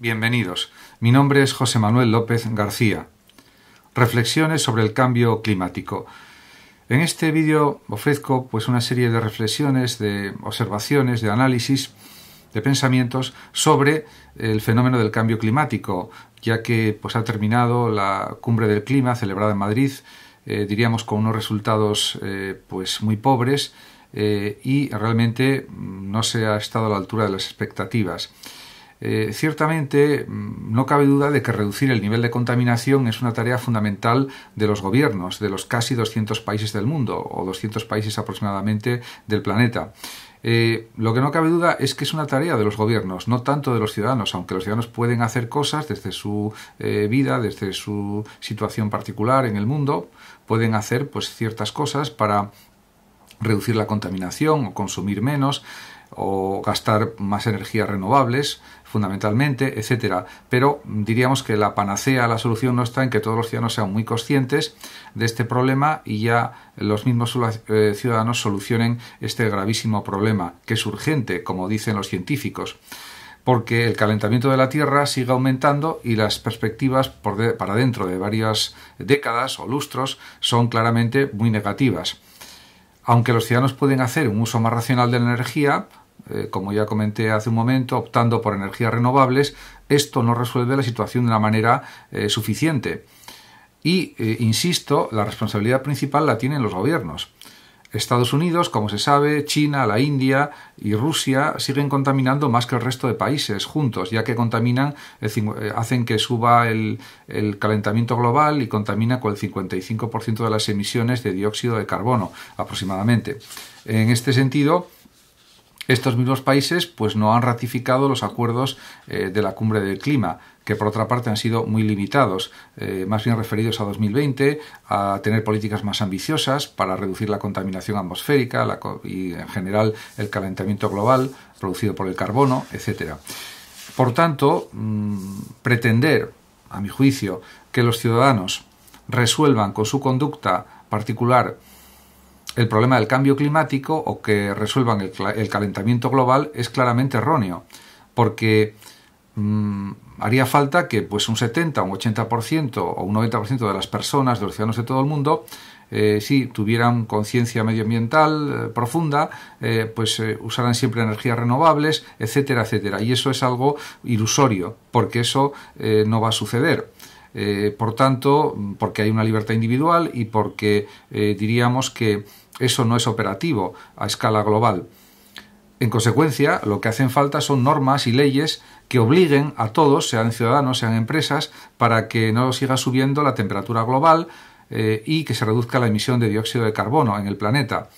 Bienvenidos. Mi nombre es José Manuel López García. Reflexiones sobre el cambio climático. En este vídeo ofrezco pues una serie de reflexiones, de observaciones, de análisis, de pensamientos sobre el fenómeno del cambio climático, ya que pues ha terminado la cumbre del clima celebrada en Madrid, eh, diríamos con unos resultados eh, pues muy pobres eh, y realmente mm, no se ha estado a la altura de las expectativas. Eh, ciertamente mm, no cabe duda de que reducir el nivel de contaminación es una tarea fundamental de los gobiernos de los casi 200 países del mundo o 200 países aproximadamente del planeta. Eh, lo que no cabe duda es que es una tarea de los gobiernos, no tanto de los ciudadanos, aunque los ciudadanos pueden hacer cosas desde su eh, vida, desde su situación particular en el mundo, pueden hacer pues ciertas cosas para reducir la contaminación o consumir menos, o gastar más energías renovables, fundamentalmente, etcétera. Pero diríamos que la panacea, la solución no está en que todos los ciudadanos sean muy conscientes de este problema y ya los mismos eh, ciudadanos solucionen este gravísimo problema, que es urgente, como dicen los científicos porque el calentamiento de la Tierra sigue aumentando y las perspectivas para dentro de varias décadas o lustros son claramente muy negativas. Aunque los ciudadanos pueden hacer un uso más racional de la energía, eh, como ya comenté hace un momento, optando por energías renovables, esto no resuelve la situación de una manera eh, suficiente. Y, eh, insisto, la responsabilidad principal la tienen los gobiernos. Estados Unidos, como se sabe, China, la India y Rusia siguen contaminando más que el resto de países juntos, ya que contaminan, hacen que suba el, el, calentamiento global y contamina con el 55% de las emisiones de dióxido de carbono aproximadamente. En este sentido, estos mismos países pues no han ratificado los acuerdos eh, de la cumbre del clima que por otra parte han sido muy limitados, eh, más bien referidos a 2020, a tener políticas más ambiciosas para reducir la contaminación atmosférica y en general el calentamiento global producido por el carbono, etc. Por tanto, mm, pretender, a mi juicio, que los ciudadanos resuelvan con su conducta particular el problema del cambio climático o que resuelvan el, calentamiento global es claramente erróneo, porque mm, haría falta que pues un 70, un 80% o un 90% de las personas, de los ciudadanos de todo el mundo, eh, si tuvieran conciencia medioambiental eh, profunda, eh, pues usaran siempre energías renovables, etcétera, etcétera. Y eso es algo ilusorio, porque eso no va a suceder. por tanto, porque hay una libertad individual y porque diríamos que eso no es operativo a escala global. En consecuencia, lo que hacen falta son normas y leyes que obliguen a todos, sean ciudadanos, sean empresas, para que no siga subiendo la temperatura global eh, y que se reduzca la emisión de dióxido de carbono en el planeta.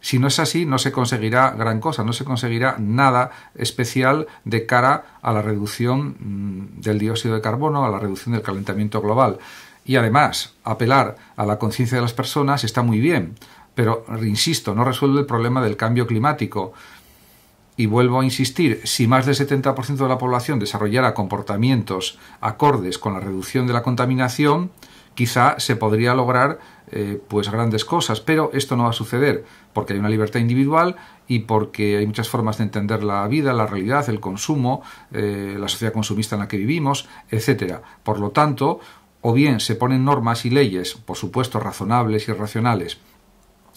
Si no es así, no se conseguirá gran cosa, no se conseguirá nada especial de cara a la reducción mm, del dióxido de carbono, a la reducción del calentamiento global. Y además, apelar a la conciencia de las personas está muy bien pero, insisto, no resuelve el problema del cambio climático. Y vuelvo a insistir, si más del 70% de la población desarrollara comportamientos acordes con la reducción de la contaminación, quizá se podría lograr eh, pues grandes cosas, pero esto no va a suceder porque hay una libertad individual y porque hay muchas formas de entender la vida, la realidad, el consumo, eh, la sociedad consumista en la que vivimos, etcétera. Por lo tanto, o bien se ponen normas y leyes, por supuesto razonables y racionales,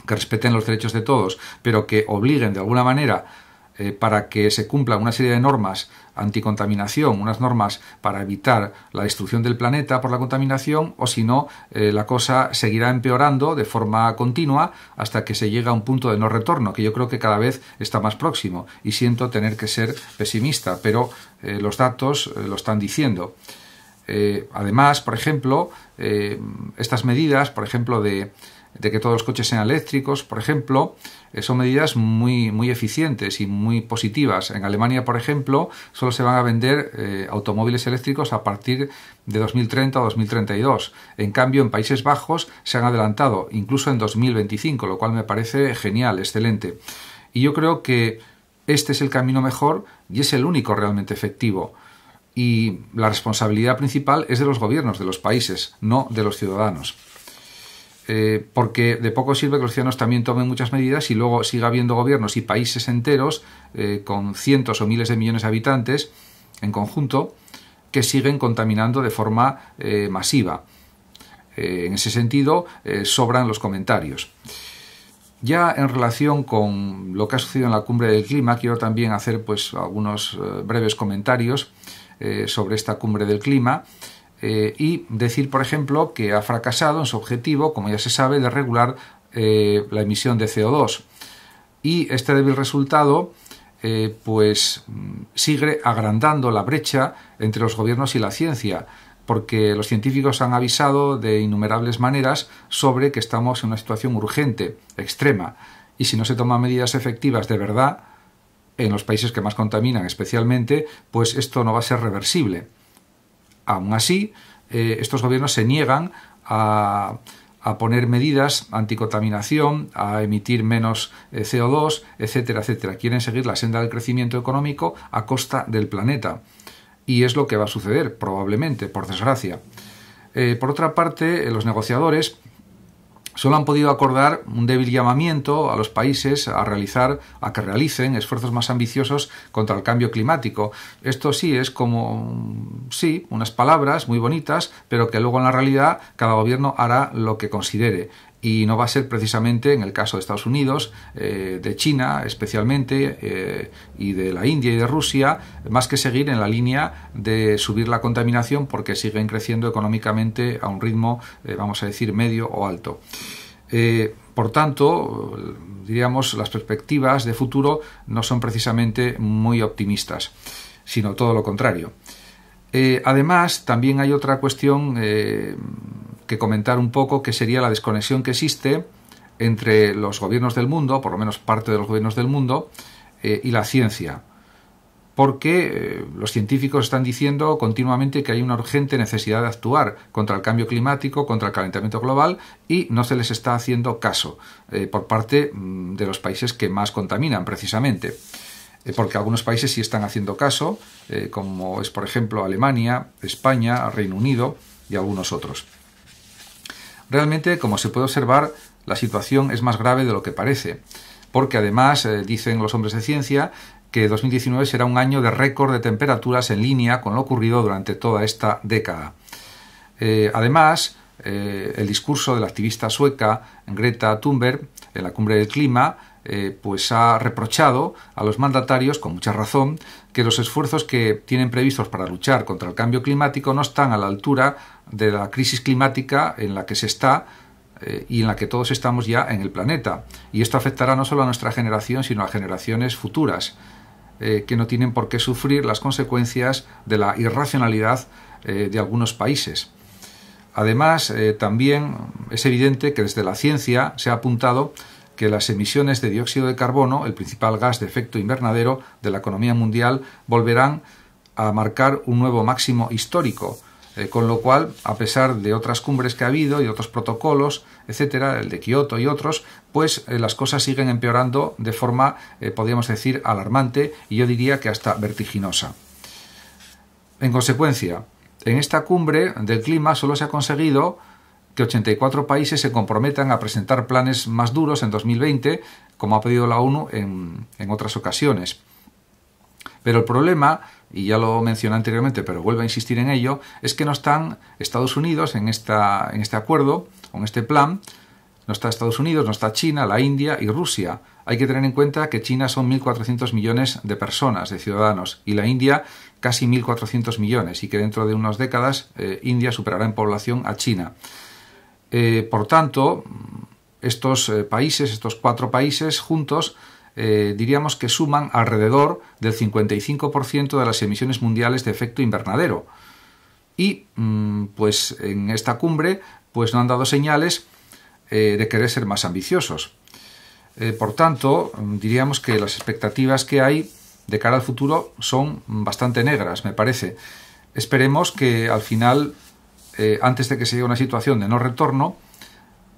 que respeten los derechos de todos, pero que obliguen de alguna manera eh, para que se cumplan una serie de normas anticontaminación, unas normas para evitar la destrucción del planeta por la contaminación, o si no, eh, la cosa seguirá empeorando de forma continua hasta que se llega a un punto de no retorno, que yo creo que cada vez está más próximo, y siento tener que ser pesimista, pero eh, los datos lo están diciendo. además, por ejemplo, estas medidas, por ejemplo, de de que todos los coches sean eléctricos, por ejemplo, eh, son medidas muy, muy eficientes y muy positivas. En Alemania, por ejemplo, solo se van a vender eh, automóviles eléctricos a partir de 2030 o 2032. En cambio, en Países Bajos se han adelantado, incluso en 2025, lo cual me parece genial, excelente. Y yo creo que este es el camino mejor y es el único realmente efectivo. Y la responsabilidad principal es de los gobiernos, de los países, no de los ciudadanos. Eh, porque de poco sirve que los ciudadanos también tomen muchas medidas y luego siga habiendo gobiernos y países enteros eh, con cientos o miles de millones de habitantes en conjunto que siguen contaminando de forma eh, masiva. en ese sentido, sobran los comentarios. Ya en relación con lo que ha sucedido en la cumbre del clima, quiero también hacer pues, algunos breves comentarios sobre esta cumbre del clima eh, y decir, por ejemplo, que ha fracasado en su objetivo, como ya se sabe, de regular eh, la emisión de CO2. Y este débil resultado eh, pues mm, sigue agrandando la brecha entre los gobiernos y la ciencia, porque los científicos han avisado de innumerables maneras sobre que estamos en una situación urgente, extrema, y si no se toman medidas efectivas de verdad, en los países que más contaminan especialmente, pues esto no va a ser reversible. Aún así, eh, estos gobiernos se niegan a, poner medidas anticontaminación, a emitir menos eh, CO2, etcétera, etcétera. Quieren seguir la senda del crecimiento económico a costa del planeta. Y es lo que va a suceder, probablemente, por desgracia. Eh, por otra parte, los negociadores solo han podido acordar un débil llamamiento a los países a realizar, a que realicen esfuerzos más ambiciosos contra el cambio climático. Esto sí es como, sí, unas palabras muy bonitas, pero que luego en la realidad cada gobierno hará lo que considere y no va a ser precisamente en el caso de Estados Unidos, eh, de China especialmente, eh, y de la India y de Rusia, más que seguir en la línea de subir la contaminación porque siguen creciendo económicamente a un ritmo, eh, vamos a decir, medio o alto. por tanto, diríamos, las perspectivas de futuro no son precisamente muy optimistas, sino todo lo contrario. además, también hay otra cuestión que comentar un poco, que sería la desconexión que existe entre los gobiernos del mundo, por lo menos parte de los gobiernos del mundo, eh, y la ciencia. Porque eh, los científicos están diciendo continuamente que hay una urgente necesidad de actuar contra el cambio climático, contra el calentamiento global, y no se les está haciendo caso eh, por parte mm, de los países que más contaminan, precisamente. porque algunos países sí están haciendo caso, como es, por ejemplo, Alemania, España, Reino Unido y algunos otros. Realmente, como se puede observar, la situación es más grave de lo que parece, porque además, eh, dicen los hombres de ciencia, que 2019 será un año de récord de temperaturas en línea con lo ocurrido durante toda esta década. Eh, además, eh, el discurso de la activista sueca Greta Thunberg en la cumbre del clima pues ha reprochado a los mandatarios, con mucha razón, que los esfuerzos que tienen previstos para luchar contra el cambio climático no están a la altura de la crisis climática en la que se está eh, y en la que todos estamos ya en el planeta. Y esto afectará no solo a nuestra generación, sino a generaciones futuras, eh, que no tienen por qué sufrir las consecuencias de la irracionalidad eh, de algunos países. Además, también es evidente que desde la ciencia se ha apuntado que las emisiones de dióxido de carbono, el principal gas de efecto invernadero de la economía mundial, volverán a marcar un nuevo máximo histórico, eh, con lo cual, a pesar de otras cumbres que ha habido y otros protocolos, etcétera, el de Kioto y otros, pues eh, las cosas siguen empeorando de forma, eh, podríamos decir, alarmante y yo diría que hasta vertiginosa. En consecuencia, en esta cumbre del clima solo se ha conseguido que 84 países se comprometan a presentar planes más duros en 2020, como ha pedido la ONU en, otras ocasiones. Pero el problema, y ya lo mencioné anteriormente, pero vuelvo a insistir en ello, es que no están Estados Unidos en, esta, en este acuerdo, o en este plan, no está Estados Unidos, no está China, la India y Rusia. Hay que tener en cuenta que China son 1.400 millones de personas, de ciudadanos, y la India casi 1.400 millones, y que dentro de unas décadas eh, India superará en población a China. Eh, por tanto, estos eh, países, estos cuatro países juntos, eh, diríamos que suman alrededor del 55% de las emisiones mundiales de efecto invernadero. Y mm, pues en esta cumbre pues no han dado señales de querer ser más ambiciosos. por tanto, mm, diríamos que las expectativas que hay de cara al futuro son bastante negras, me parece. Esperemos que al final eh, antes de que se llegue a una situación de no retorno,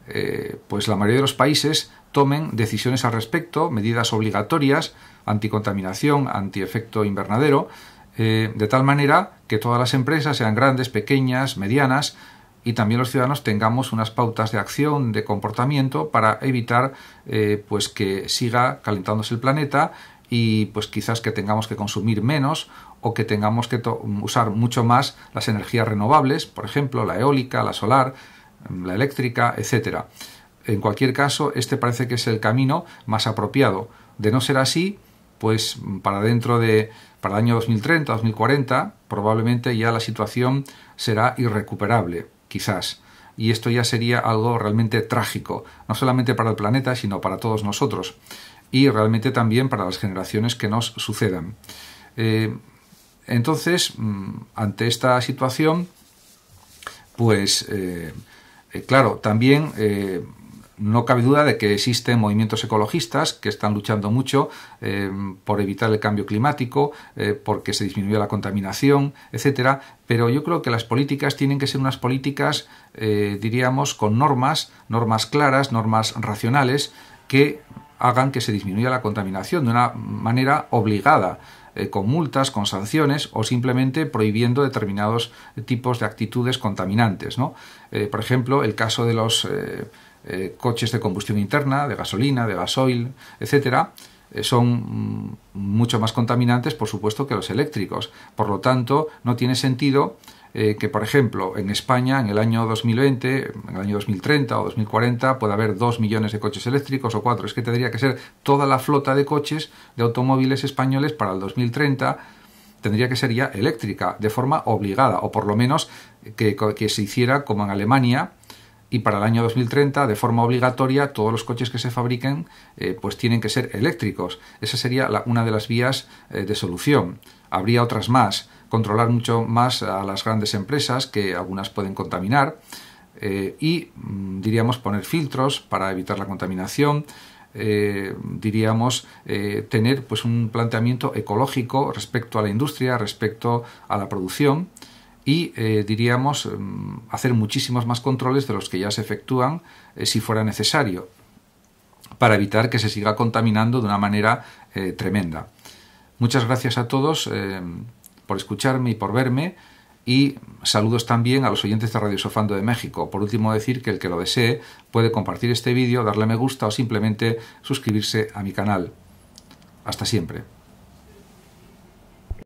eh, pues la mayoría de los países tomen decisiones al respecto, medidas obligatorias, anticontaminación, antiefecto invernadero, eh, de tal manera que todas las empresas, sean grandes, pequeñas, medianas, y también los ciudadanos tengamos unas pautas de acción, de comportamiento para evitar pues que siga calentándose el planeta y pues quizás que tengamos que consumir menos o que tengamos que usar mucho más las energías renovables, por ejemplo, la eólica, la solar, la eléctrica, etcétera. En cualquier caso, este parece que es el camino más apropiado. De no ser así, pues para dentro de para el año 2030, 2040, probablemente ya la situación será irrecuperable, quizás. Y esto ya sería algo realmente trágico, no solamente para el planeta, sino para todos nosotros y realmente también para las generaciones que nos sucedan. Eh, entonces, mm, ante esta situación, pues eh, eh, claro, también no cabe duda de que existen movimientos ecologistas que están luchando mucho por evitar el cambio climático, porque se disminuye la contaminación, etcétera. Pero yo creo que las políticas tienen que ser unas políticas, diríamos, con normas, normas claras, normas racionales, que hagan que se disminuya la contaminación de una manera obligada, eh, con multas, con sanciones o simplemente prohibiendo determinados tipos de actitudes contaminantes. Eh, por ejemplo, el caso de los eh, coches de combustión interna, de gasolina, de gasoil, etcétera, son mm, mucho más contaminantes, por supuesto, que los eléctricos. Por lo tanto, no tiene sentido eh, que, por ejemplo, en España en el año 2020, en el año 2030 o 2040 puede haber dos millones de coches eléctricos o cuatro... Es que tendría que ser toda la flota de coches, de automóviles españoles para el 2030 tendría que ser ya eléctrica, de forma obligada, o por lo menos que, se hiciera como en Alemania, y para el año 2030, de forma obligatoria, todos los coches que se fabriquen eh, pues tienen que ser eléctricos. Esa sería la, una de las vías eh, de solución. Habría otras más, controlar mucho más a las grandes empresas, que algunas pueden contaminar, eh, y mm, diríamos poner filtros para evitar la contaminación. Eh, diríamos eh, tener pues un planteamiento ecológico respecto a la industria respecto a la producción y diríamos mm, hacer muchísimos más controles de los que ya se efectúan si fuera necesario para evitar que se siga contaminando de una manera tremenda muchas gracias a todos por escucharme y por verme. Y saludos también a los oyentes de Radio Sofando de México. Por último, decir que el que lo desee puede compartir este vídeo, darle me gusta o simplemente suscribirse a mi canal. Hasta siempre.